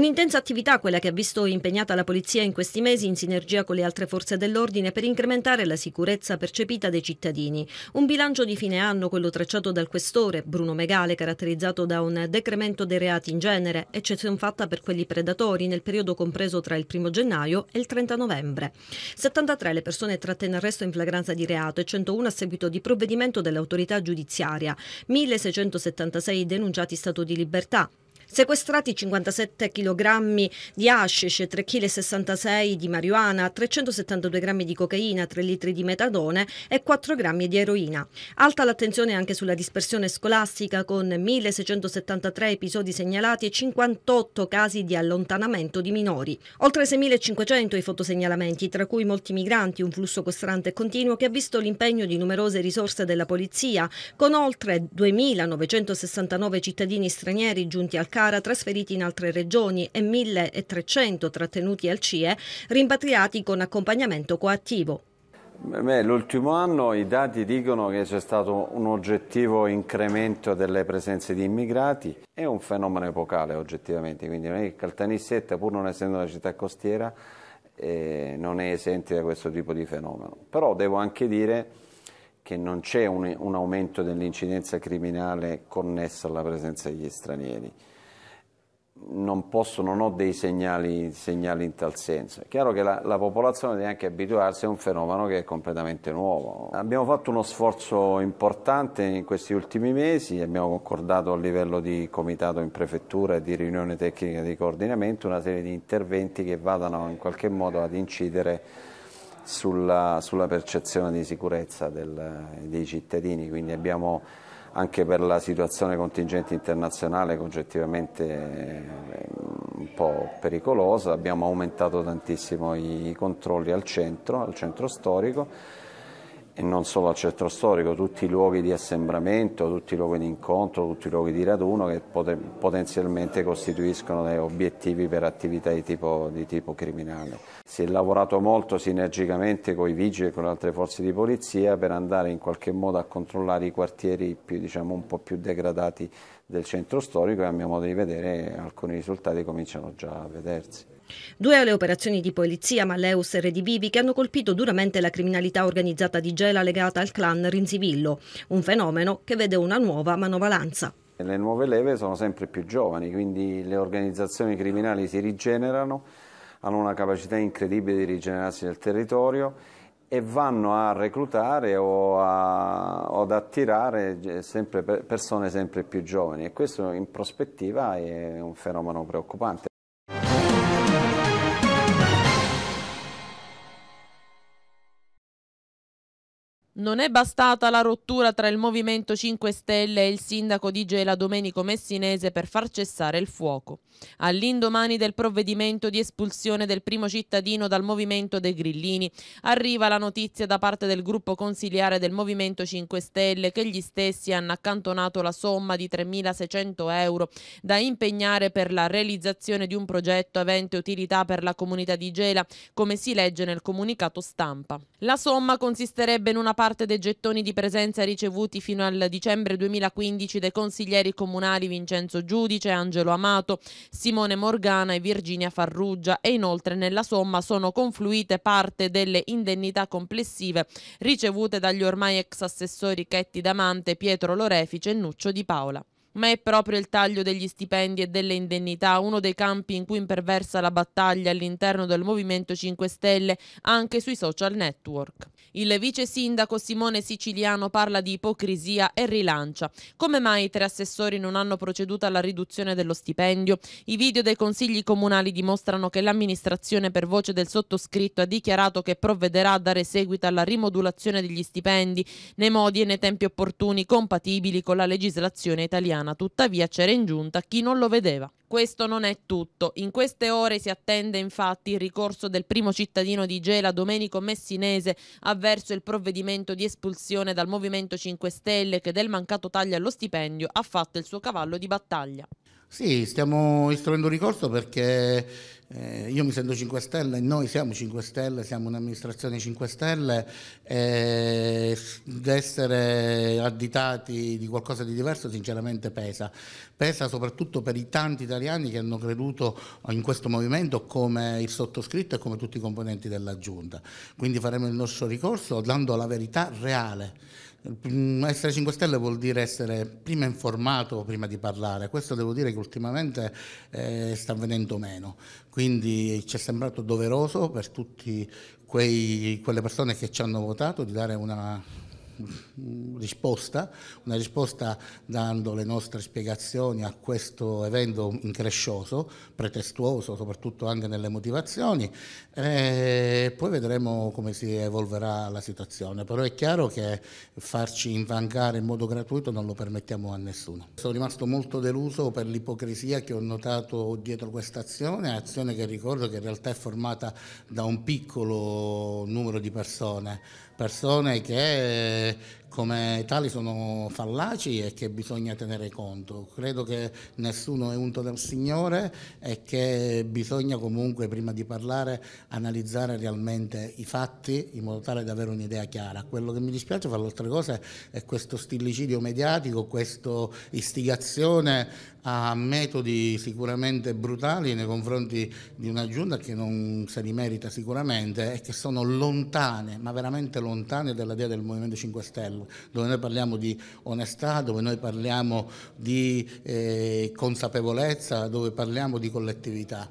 Un'intensa attività quella che ha visto impegnata la polizia in questi mesi in sinergia con le altre forze dell'ordine per incrementare la sicurezza percepita dei cittadini. Un bilancio di fine anno, quello tracciato dal questore Bruno Megale, caratterizzato da un decremento dei reati in genere, eccezione fatta per quelli predatori nel periodo compreso tra il 1 gennaio e il 30 novembre. 73 le persone tratte in arresto in flagranza di reato e 101 a seguito di provvedimento dell'autorità giudiziaria, 1676 denunciati stato di libertà, Sequestrati 57 kg di hashish, 3,66 kg di marijuana, 372 g di cocaina, 3 litri di metadone e 4 g di eroina. Alta l'attenzione anche sulla dispersione scolastica con 1673 episodi segnalati e 58 casi di allontanamento di minori. Oltre 6500 i fotosegnalamenti, tra cui molti migranti, un flusso costante e continuo che ha visto l'impegno di numerose risorse della polizia, con oltre 2969 cittadini stranieri giunti al campo Pescara trasferiti in altre regioni e 1.300 trattenuti al CIE rimpatriati con accompagnamento coattivo. L'ultimo anno i dati dicono che c'è stato un oggettivo incremento delle presenze di immigrati, è un fenomeno epocale oggettivamente, quindi Caltanissetta pur non essendo una città costiera eh, non è esente da questo tipo di fenomeno, però devo anche dire che non c'è un, un aumento dell'incidenza criminale connessa alla presenza degli stranieri non posso, non ho dei segnali, segnali, in tal senso. È chiaro che la, la, popolazione deve anche abituarsi a un fenomeno che è completamente nuovo. Abbiamo fatto uno sforzo importante in questi ultimi mesi, abbiamo concordato a livello di comitato in prefettura e di riunione tecnica di coordinamento una serie di interventi che vadano in qualche modo ad incidere sulla, sulla percezione di sicurezza del, dei cittadini. Quindi abbiamo anche per la situazione contingente internazionale che oggettivamente è eh, un po' pericolosa, abbiamo aumentato tantissimo i controlli al centro, al centro storico e non solo al centro storico, tutti i luoghi di assembramento, tutti i luoghi di incontro, tutti i luoghi di raduno che poten potenzialmente costituiscono dei obiettivi per attività di tipo, di tipo, criminale. Si è lavorato molto sinergicamente con i vigili e con le altre forze di polizia per andare in qualche modo a controllare i quartieri più, diciamo, un po' più degradati del centro storico e a mio modo di vedere alcuni risultati cominciano già a vedersi. Due alle operazioni di polizia Malleus e Redivivi che hanno colpito duramente la criminalità organizzata di Gela legata al clan Rinzivillo, un fenomeno che vede una nuova manovalanza. Le nuove leve sono sempre più giovani, quindi le organizzazioni criminali si rigenerano, hanno una capacità incredibile di rigenerarsi nel territorio e vanno a reclutare o, a, o ad attirare sempre persone sempre più giovani e questo in prospettiva è un fenomeno preoccupante. Non è bastata la rottura tra il Movimento 5 Stelle e il sindaco di Gela Domenico Messinese per far cessare il fuoco. All'indomani del provvedimento di espulsione del primo cittadino dal Movimento dei Grillini, arriva la notizia da parte del gruppo consiliare del Movimento 5 Stelle che gli stessi hanno accantonato la somma di 3.600 euro da impegnare per la realizzazione di un progetto avente utilità per la comunità di Gela, come si legge nel comunicato stampa. La somma consisterebbe in una parte parte dei gettoni di presenza ricevuti fino al dicembre 2015 dai consiglieri comunali Vincenzo Giudice, Angelo Amato, Simone Morgana e Virginia Farrugia e inoltre nella somma sono confluite parte delle indennità complessive ricevute dagli ormai ex assessori Chetti Damante, Pietro Lorefice e Nuccio Di Paola ma è proprio il taglio degli stipendi e delle indennità uno dei campi in cui imperversa la battaglia all'interno del Movimento 5 Stelle anche sui social network. Il vice sindaco Simone Siciliano parla di ipocrisia e rilancia. Come mai i tre assessori non hanno proceduto alla riduzione dello stipendio? I video dei consigli comunali dimostrano che l'amministrazione per voce del sottoscritto ha dichiarato che provvederà a dare seguito alla rimodulazione degli stipendi nei modi e nei tempi opportuni compatibili con la legislazione italiana. Tuttavia c'era in giunta chi non lo vedeva. Questo non è tutto. In queste ore si attende infatti il ricorso del primo cittadino di Gela, Domenico Messinese, avverso il provvedimento di espulsione dal Movimento 5 Stelle che del mancato taglio allo stipendio ha fatto il suo cavallo di battaglia. Sì, stiamo istruendo ricorso perché eh, io mi sento 5 Stelle, noi siamo 5 Stelle, siamo un'amministrazione 5 Stelle, e essere additati di qualcosa di diverso sinceramente pesa. Pesa soprattutto per i tanti italiani che hanno creduto in questo movimento come il sottoscritto e come tutti i componenti della Giunta. Quindi faremo il nostro ricorso dando la verità reale Mm, essere 5 Stelle vuol dire essere prima informato prima di parlare, questo devo dire che ultimamente eh, sta avvenendo meno, quindi ci è sembrato doveroso per tutte quelle persone che ci hanno votato di dare una risposta, una risposta dando le nostre spiegazioni a questo evento increscioso, pretestuoso soprattutto anche nelle motivazioni e eh, poi vedremo come si evolverà la situazione, però è chiaro che farci invangare in modo gratuito non lo permettiamo a nessuno. Sono rimasto molto deluso per l'ipocrisia che ho notato dietro questa azione, azione che ricordo che in realtà è formata da un piccolo numero di persone persone che come tali sono fallaci e che bisogna tenere conto. Credo che nessuno è unto dal Signore e che bisogna comunque prima di parlare analizzare realmente i fatti in modo tale da avere un'idea chiara. Quello che mi dispiace fra le altre cose è questo stillicidio mediatico, questa istigazione a metodi sicuramente brutali nei confronti di una giunta che non se li merita sicuramente e che sono lontane, ma veramente lontane dall'idea del Movimento 5 Stelle dove noi parliamo di onestà, dove noi parliamo di eh, consapevolezza, dove parliamo di collettività.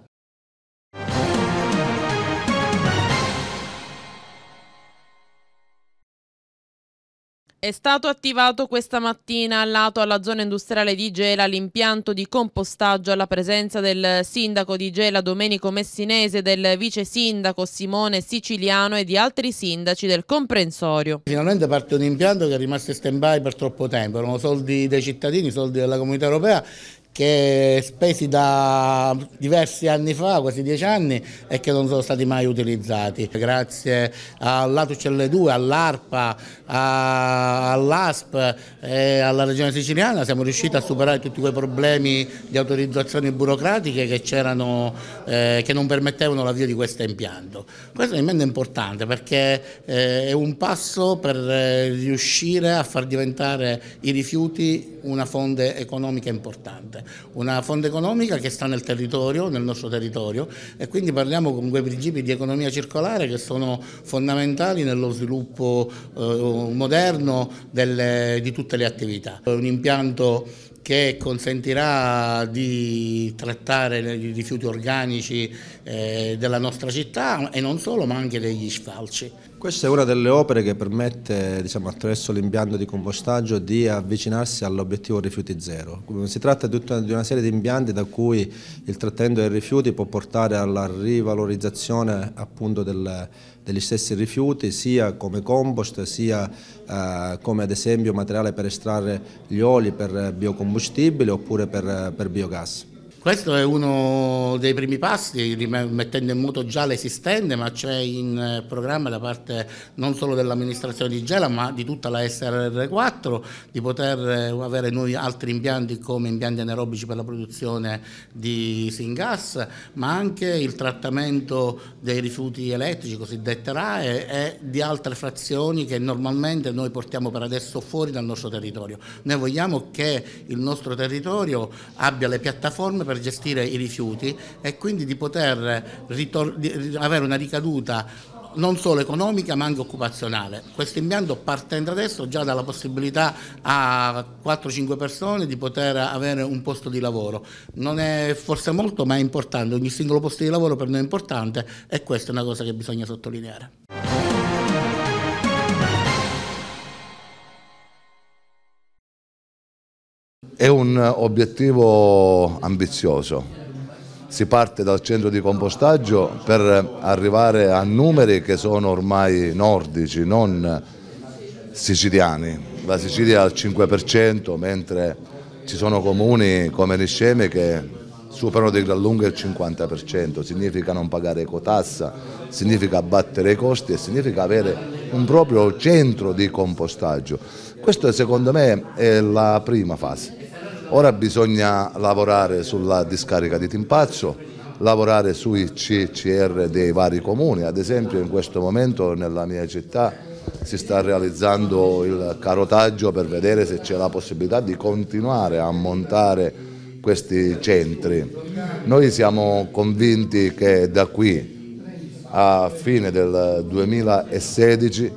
È stato attivato questa mattina al lato alla zona industriale di Gela l'impianto di compostaggio alla presenza del sindaco di Gela Domenico Messinese, del vice sindaco Simone Siciliano e di altri sindaci del comprensorio. Finalmente parte un impianto che è rimasto in stand by per troppo tempo, erano soldi dei cittadini, soldi della comunità europea che spesi da diversi anni fa, quasi dieci anni, e che non sono stati mai utilizzati. Grazie all'Atucelle2, all'ARPA, all'ASP e alla Regione Siciliana siamo riusciti a superare tutti quei problemi di autorizzazioni burocratiche che, eh, che non permettevano l'avvio di questo impianto. Questo è importante perché eh, è un passo per eh, riuscire a far diventare i rifiuti una fonte economica importante, una fonte economica che sta nel territorio, nel nostro territorio e quindi parliamo con quei principi di economia circolare che sono fondamentali nello sviluppo eh, moderno delle, di tutte le attività. È un impianto che consentirà di trattare i rifiuti organici eh, della nostra città e non solo ma anche degli sfalci. Questa è una delle opere che permette, diciamo, attraverso l'impianto di compostaggio, di avvicinarsi all'obiettivo rifiuti zero. Si tratta di una serie di impianti da cui il trattamento dei rifiuti può portare alla rivalorizzazione appunto, del, degli stessi rifiuti, sia come compost, sia eh, come ad esempio materiale per estrarre gli oli per biocombustibile oppure per, per biogas. Questo è uno dei primi passi, mettendo in moto già l'esistente, ma c'è in eh, programma da parte non solo dell'amministrazione di Gela, ma di tutta la SRR4, di poter eh, avere noi altri impianti come impianti anaerobici per la produzione di Singas, ma anche il trattamento dei rifiuti elettrici, cosiddette RAE, e di altre frazioni che normalmente noi portiamo per adesso fuori dal nostro territorio. Noi vogliamo che il nostro territorio abbia le piattaforme per gestire i rifiuti e quindi di poter ritor- di avere una ricaduta non solo economica ma anche occupazionale. Questo impianto partendo adesso già dà la possibilità a 4-5 persone di poter avere un posto di lavoro. Non è forse molto ma è importante, ogni singolo posto di lavoro per noi è importante e questa è una cosa che bisogna sottolineare. È un obiettivo ambizioso, si parte dal centro di compostaggio per arrivare a numeri che sono ormai nordici, non siciliani. La Sicilia è al 5%, mentre ci sono comuni come Niscemi che superano di gran lunga il 50%, significa non pagare ecotassa, significa abbattere i costi e significa avere un proprio centro di compostaggio. Questa secondo me è la prima fase. Ora bisogna lavorare sulla discarica di Timpazzo, lavorare sui CCR dei vari comuni, ad esempio in questo momento nella mia città si sta realizzando il carotaggio per vedere se c'è la possibilità di continuare a montare questi centri. Noi siamo convinti che da qui a fine del 2016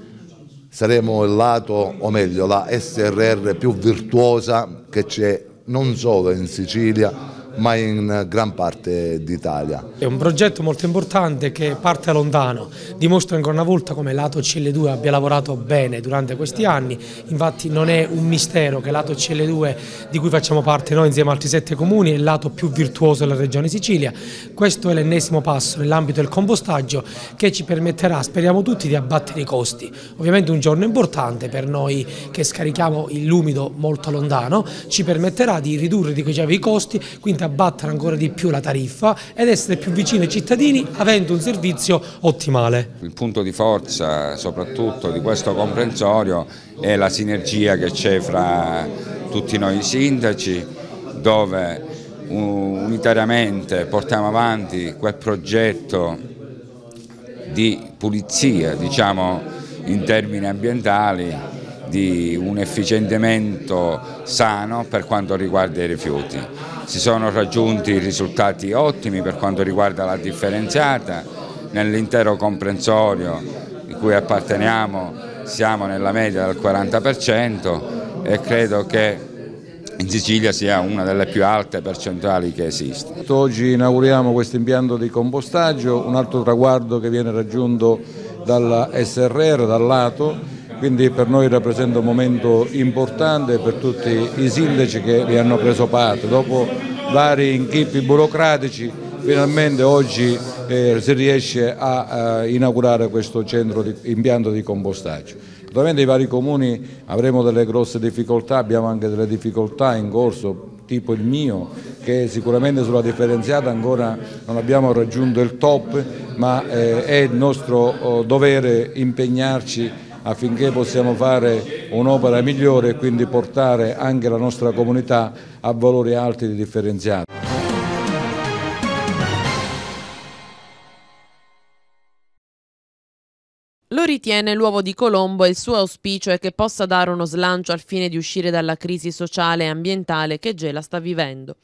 saremo il lato, o meglio, la SRR più virtuosa che c'è non solo in Sicilia ma in gran parte d'Italia. È un progetto molto importante che parte lontano, dimostra ancora una volta come l'Ato CL2 abbia lavorato bene durante questi anni, infatti non è un mistero che l'Ato CL2 di cui facciamo parte noi insieme ad altri sette comuni è il l'Ato più virtuoso della regione Sicilia, questo è l'ennesimo passo nell'ambito del compostaggio che ci permetterà, speriamo tutti, di abbattere i costi. Ovviamente un giorno importante per noi che scarichiamo l'umido molto lontano, ci permetterà di ridurre di quei i costi, quindi potete abbattere ancora di più la tariffa ed essere più vicini ai cittadini avendo un servizio ottimale. Il punto di forza soprattutto di questo comprensorio è la sinergia che c'è fra tutti noi sindaci dove unitariamente portiamo avanti quel progetto di pulizia diciamo, in termini ambientali di un efficientamento sano per quanto riguarda i rifiuti si sono raggiunti risultati ottimi per quanto riguarda la differenziata, nell'intero comprensorio di cui apparteniamo siamo nella media del 40% e credo che in Sicilia sia una delle più alte percentuali che esiste. Oggi inauguriamo questo impianto di compostaggio, un altro traguardo che viene raggiunto dalla SRR, dal lato, quindi per noi rappresenta un momento importante per tutti i sindaci che vi hanno preso parte. Dopo vari inchippi burocratici finalmente oggi eh, si riesce a, a eh, inaugurare questo centro di, impianto di compostaggio. Naturalmente i vari comuni avremo delle grosse difficoltà, abbiamo anche delle difficoltà in corso, tipo il mio, che sicuramente sulla differenziata ancora non abbiamo raggiunto il top, ma eh, è il nostro oh, dovere impegnarci affinché possiamo fare un'opera migliore e quindi portare anche la nostra comunità a valori alti e differenziati. Lo ritiene l'uovo di Colombo e il suo auspicio è che possa dare uno slancio al fine di uscire dalla crisi sociale e ambientale che Gela sta vivendo.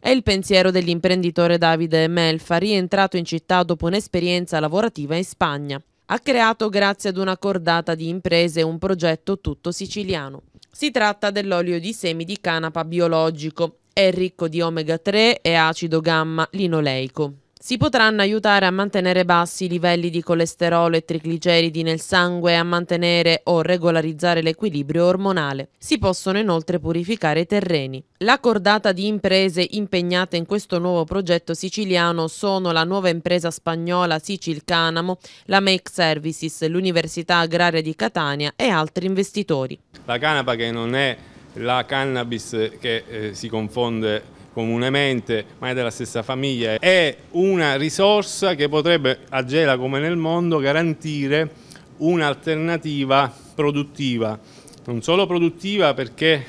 È il pensiero dell'imprenditore Davide Melfa, rientrato in città dopo un'esperienza lavorativa in Spagna ha creato grazie ad una cordata di imprese un progetto tutto siciliano. Si tratta dell'olio di semi di canapa biologico, è ricco di omega 3 e acido gamma linoleico si potranno aiutare a mantenere bassi i livelli di colesterolo e trigliceridi nel sangue e a mantenere o regolarizzare l'equilibrio ormonale. Si possono inoltre purificare i terreni. La cordata di imprese impegnate in questo nuovo progetto siciliano sono la nuova impresa spagnola Sicil Canamo, la Make Services, l'Università Agraria di Catania e altri investitori. La canapa che non è la cannabis che eh, si confonde comunemente, ma è della stessa famiglia, è una risorsa che potrebbe, a Gela come nel mondo, garantire un'alternativa produttiva, non solo produttiva perché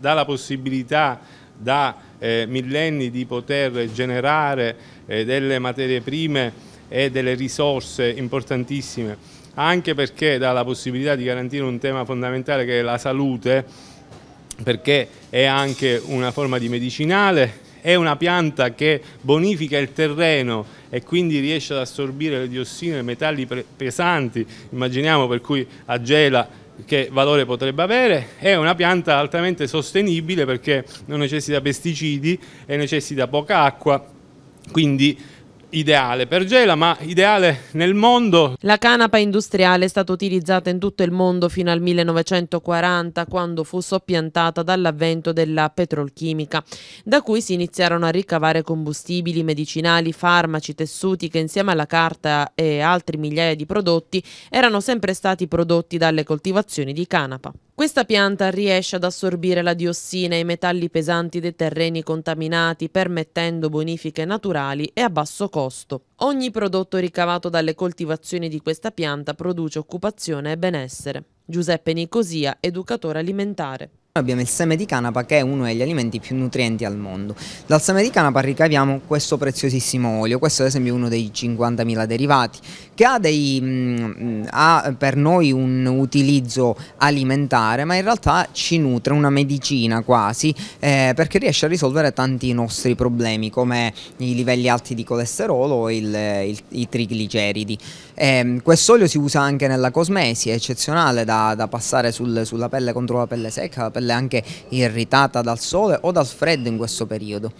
dà la possibilità da eh, millenni di poter generare eh, delle materie prime e delle risorse importantissime, anche perché dà la possibilità di garantire un tema fondamentale che è la salute, perché è anche una forma di medicinale, è una pianta che bonifica il terreno e quindi riesce ad assorbire le diossine e i metalli pesanti, immaginiamo per cui agela che valore potrebbe avere, è una pianta altamente sostenibile perché non necessita pesticidi e necessita poca acqua, quindi ideale per Gela, ma ideale nel mondo. La canapa industriale è stata utilizzata in tutto il mondo fino al 1940, quando fu soppiantata dall'avvento della petrolchimica, da cui si iniziarono a ricavare combustibili, medicinali, farmaci, tessuti che insieme alla carta e altri migliaia di prodotti erano sempre stati prodotti dalle coltivazioni di canapa. Questa pianta riesce ad assorbire la diossina e i metalli pesanti dei terreni contaminati, permettendo bonifiche naturali e a basso costo. Ogni prodotto ricavato dalle coltivazioni di questa pianta produce occupazione e benessere. Giuseppe Nicosia, educatore alimentare. Abbiamo il seme di canapa che è uno degli alimenti più nutrienti al mondo. Dal seme di canapa ricaviamo questo preziosissimo olio, questo ad esempio è uno dei 50.000 derivati, che ha, dei, mm, ha, per noi un utilizzo alimentare, ma in realtà ci nutre, una medicina quasi, eh, perché riesce a risolvere tanti nostri problemi come i livelli alti di colesterolo o il il, il, i trigliceridi. Eh, quest'olio si usa anche nella cosmesi, è eccezionale da, da passare sul, sulla pelle contro la pelle secca, la pelle anche irritata dal sole o dal freddo in questo periodo.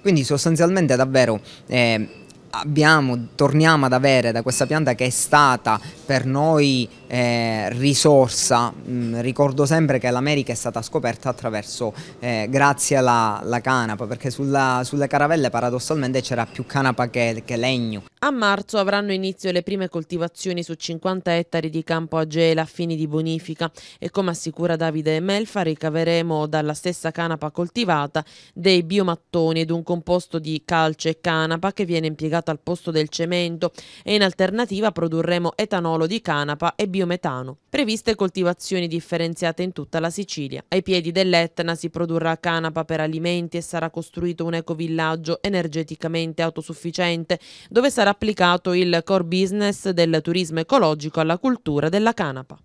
Quindi sostanzialmente davvero... Eh, abbiamo, torniamo ad avere da questa pianta che è stata per noi eh, risorsa, mm, ricordo sempre che l'America è stata scoperta attraverso, eh, grazie alla, alla, canapa, perché sulla, sulle caravelle paradossalmente c'era più canapa che, che legno. A marzo avranno inizio le prime coltivazioni su 50 ettari di campo a gela a fini di bonifica e come assicura Davide Melfa ricaveremo dalla stessa canapa coltivata dei biomattoni ed un composto di calce e canapa che viene impiegato al posto del cemento e in alternativa produrremo etanolo di canapa e biomattoni biometano. Previste coltivazioni differenziate in tutta la Sicilia. Ai piedi dell'Etna si produrrà canapa per alimenti e sarà costruito un ecovillaggio energeticamente autosufficiente dove sarà applicato il core business del turismo ecologico alla cultura della canapa.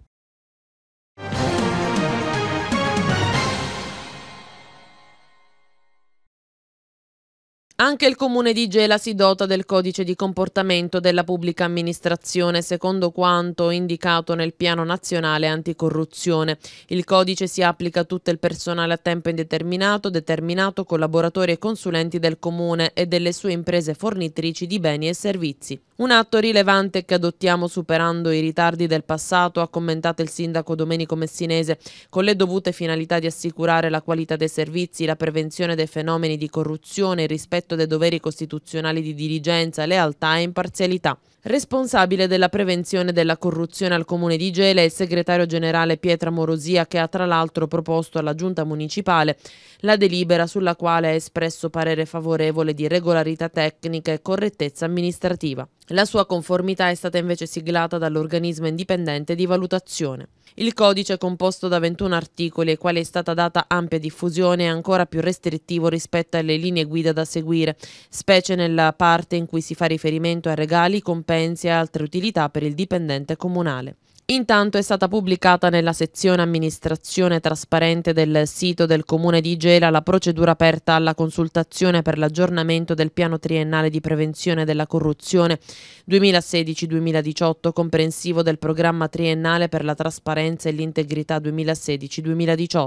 Anche il comune di Gela si dota del codice di comportamento della pubblica amministrazione secondo quanto indicato nel piano nazionale anticorruzione. Il codice si applica a tutto il personale a tempo indeterminato, determinato, collaboratori e consulenti del comune e delle sue imprese fornitrici di beni e servizi. Un atto rilevante che adottiamo superando i ritardi del passato, ha commentato il sindaco Domenico Messinese, con le dovute finalità di assicurare la qualità dei servizi, la prevenzione dei fenomeni di corruzione, il rispetto dei doveri costituzionali di dirigenza, lealtà e imparzialità. Responsabile della prevenzione della corruzione al comune di Gela è il segretario generale Pietra Morosia che ha tra l'altro proposto alla giunta municipale la delibera sulla quale ha espresso parere favorevole di regolarità tecnica e correttezza amministrativa. La sua conformità è stata invece siglata dall'organismo indipendente di valutazione. Il codice è composto da 21 articoli ai quali è stata data ampia diffusione e ancora più restrittivo rispetto alle linee guida da seguire, specie nella parte in cui si fa riferimento a regali, compensi e altre utilità per il dipendente comunale. Intanto è stata pubblicata nella sezione amministrazione trasparente del sito del Comune di Gela la procedura aperta alla consultazione per l'aggiornamento del piano triennale di prevenzione della corruzione 2016-2018 comprensivo del programma triennale per la trasparenza e l'integrità 2016-2018.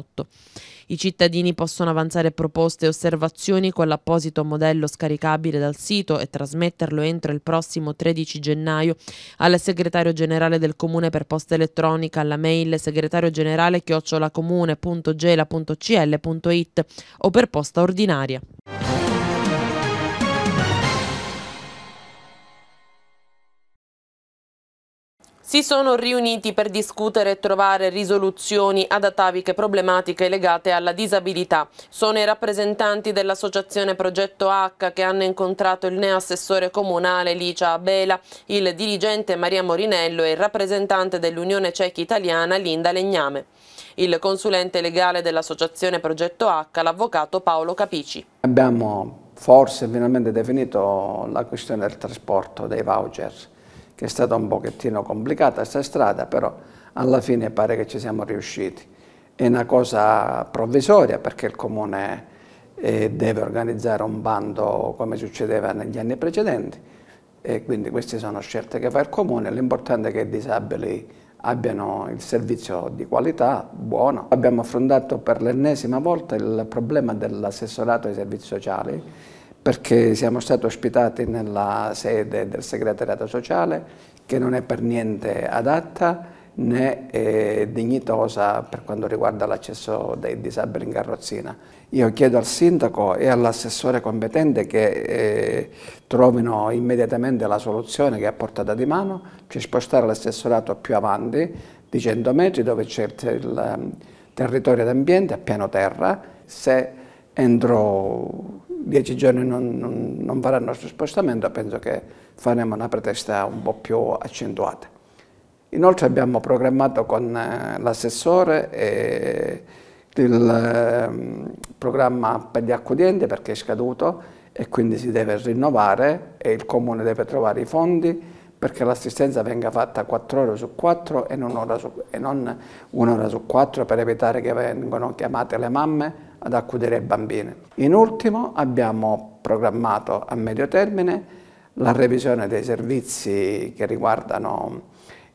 I cittadini possono avanzare proposte e osservazioni con l'apposito modello scaricabile dal sito e trasmetterlo entro il prossimo 13 gennaio al segretario generale del comune per posta elettronica alla mail segretario generale chiocciolacomune.gela.cl.it o per posta ordinaria. si sono riuniti per discutere e trovare risoluzioni ad ataviche problematiche legate alla disabilità. Sono i rappresentanti dell'associazione Progetto H che hanno incontrato il neoassessore comunale Licia Abela, il dirigente Maria Morinello e il rappresentante dell'Unione Cechi Italiana Linda Legname. Il consulente legale dell'associazione Progetto H, l'avvocato Paolo Capici. Abbiamo forse finalmente definito la questione del trasporto dei voucher che è stata un pochettino complicata questa strada, però alla fine pare che ci siamo riusciti. È una cosa provvisoria perché il comune eh, deve organizzare un bando come succedeva negli anni precedenti e quindi queste sono scelte che fa il comune, l'importante è che i disabili abbiano il servizio di qualità buono. Abbiamo affrontato per l'ennesima volta il problema dell'assessorato ai servizi sociali perché siamo stati ospitati nella sede del segretariato sociale che non è per niente adatta né dignitosa per quanto riguarda l'accesso dei disabili in carrozzina. Io chiedo al sindaco e all'assessore competente che eh, trovino immediatamente la soluzione che è a portata di mano, cioè spostare l'assessorato più avanti di 100 metri dove c'è il ehm, territorio d'ambiente a piano terra, se entro dieci giorni non, non, non farà il nostro spostamento, penso che faremo una pretesta un po' più accentuata. Inoltre abbiamo programmato con eh, l'assessore eh, il ehm, programma per gli accoglienti perché è scaduto e quindi si deve rinnovare e il comune deve trovare i fondi perché l'assistenza venga fatta 4 ore su 4 e non, ora e non un'ora su 4 per evitare che vengano chiamate le mamme ad accudire i bambini. In ultimo abbiamo programmato a medio termine la revisione dei servizi che riguardano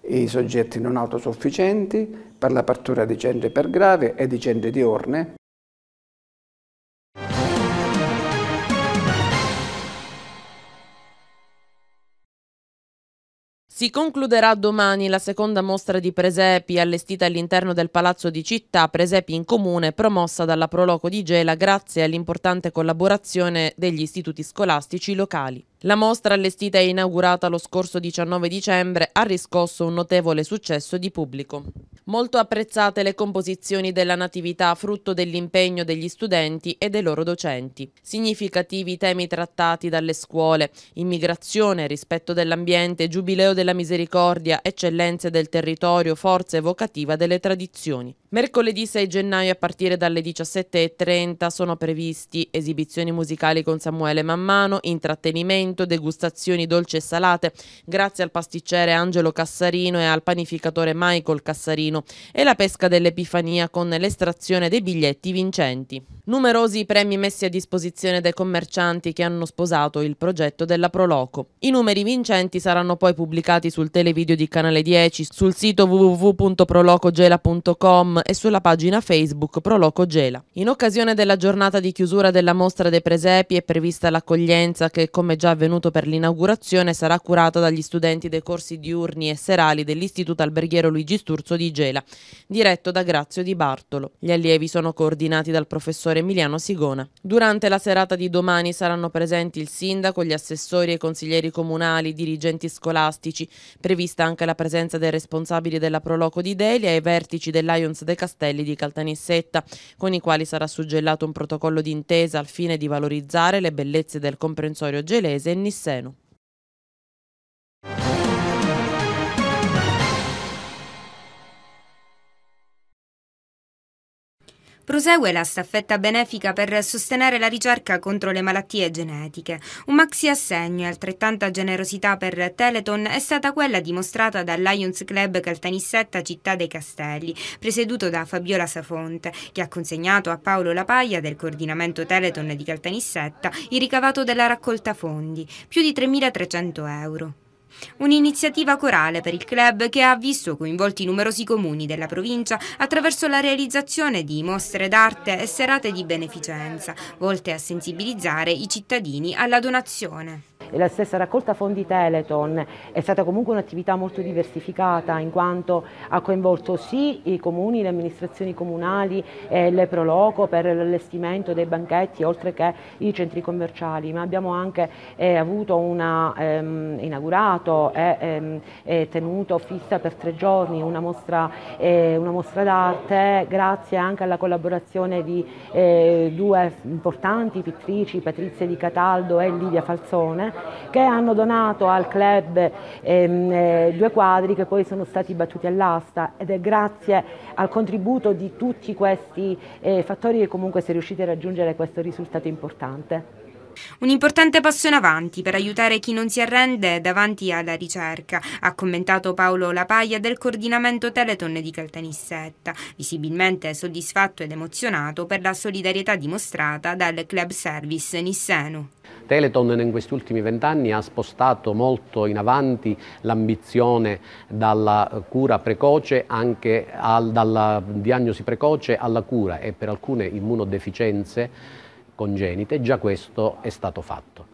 i soggetti non autosufficienti per l'apertura di centri per gravi e di centri diurne. Si concluderà domani la seconda mostra di presepi allestita all'interno del Palazzo di Città, Presepi in Comune, promossa dalla Proloco di Gela grazie all'importante collaborazione degli istituti scolastici locali. La mostra allestita e inaugurata lo scorso 19 dicembre ha riscosso un notevole successo di pubblico. Molto apprezzate le composizioni della Natività frutto dell'impegno degli studenti e dei loro docenti. Significativi i temi trattati dalle scuole, immigrazione, rispetto dell'ambiente, giubileo della misericordia, eccellenze del territorio, forza evocativa delle tradizioni. Mercoledì 6 gennaio a partire dalle 17.30 sono previsti esibizioni musicali con Samuele Mammano, intrattenimenti, appuntamento degustazioni dolci e salate grazie al pasticcere Angelo Cassarino e al panificatore Michael Cassarino e la pesca dell'Epifania con l'estrazione dei biglietti vincenti. Numerosi i premi messi a disposizione dai commercianti che hanno sposato il progetto della Proloco. I numeri vincenti saranno poi pubblicati sul televideo di Canale 10, sul sito www.prolocogela.com e sulla pagina Facebook Proloco Gela. In occasione della giornata di chiusura della mostra dei presepi è prevista l'accoglienza che, come già avvenuto per l'inaugurazione sarà curata dagli studenti dei corsi diurni e serali dell'Istituto Alberghiero Luigi Sturzo di Gela, diretto da Grazio Di Bartolo. Gli allievi sono coordinati dal professore Emiliano Sigona. Durante la serata di domani saranno presenti il sindaco, gli assessori e consiglieri comunali, dirigenti scolastici, prevista anche la presenza dei responsabili della Proloco di Delia e i vertici dell'Ions De Castelli di Caltanissetta, con i quali sarà suggellato un protocollo d'intesa al fine di valorizzare le bellezze del comprensorio gelese Paese e Prosegue la staffetta benefica per sostenere la ricerca contro le malattie genetiche. Un maxi assegno e altrettanta generosità per Teleton è stata quella dimostrata dal Lions Club Caltanissetta Città dei Castelli, presieduto da Fabiola Safonte, che ha consegnato a Paolo Lapaglia del coordinamento Teleton di Caltanissetta il ricavato della raccolta fondi, più di 3.300 euro. Un'iniziativa corale per il club che ha visto coinvolti numerosi comuni della provincia attraverso la realizzazione di mostre d'arte e serate di beneficenza, volte a sensibilizzare i cittadini alla donazione. la stessa raccolta fondi Teleton è stata comunque un'attività molto diversificata in quanto ha coinvolto sì i comuni, le amministrazioni comunali e le Proloco per l'allestimento dei banchetti oltre che i centri commerciali, ma abbiamo anche eh, avuto una, ehm, inaugurato appunto è, ehm, è tenuto fissa per tre giorni una mostra, eh, mostra d'arte grazie anche alla collaborazione di eh, due importanti pittrici, Patrizia Di Cataldo e Lidia Falzone, che hanno donato al club ehm, eh, due quadri che poi sono stati battuti all'asta ed è grazie al contributo di tutti questi eh, fattori che comunque si è riusciti a raggiungere questo risultato importante. Un importante passo in avanti per aiutare chi non si arrende davanti alla ricerca, ha commentato Paolo Lapaglia del coordinamento Teleton di Caltanissetta, visibilmente soddisfatto ed emozionato per la solidarietà dimostrata dal club service Nisseno. Teleton in questi ultimi vent'anni ha spostato molto in avanti l'ambizione dalla cura precoce anche al, dalla diagnosi precoce alla cura e per alcune immunodeficienze congenite, già questo è stato fatto.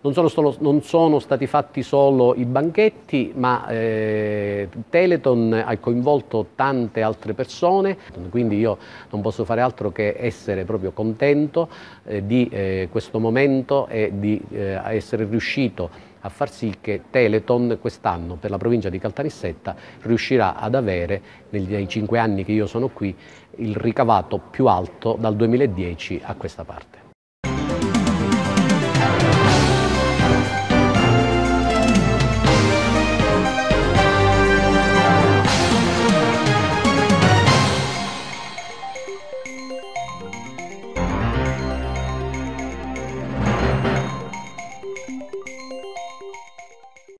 Non sono, solo, non sono stati fatti solo i banchetti, ma eh, Teleton ha coinvolto tante altre persone, quindi io non posso fare altro che essere proprio contento eh, di eh, questo momento e di eh, essere riuscito a a far sì che Teleton quest'anno per la provincia di Caltanissetta riuscirà ad avere, nei cinque anni che io sono qui, il ricavato più alto dal 2010 a questa parte.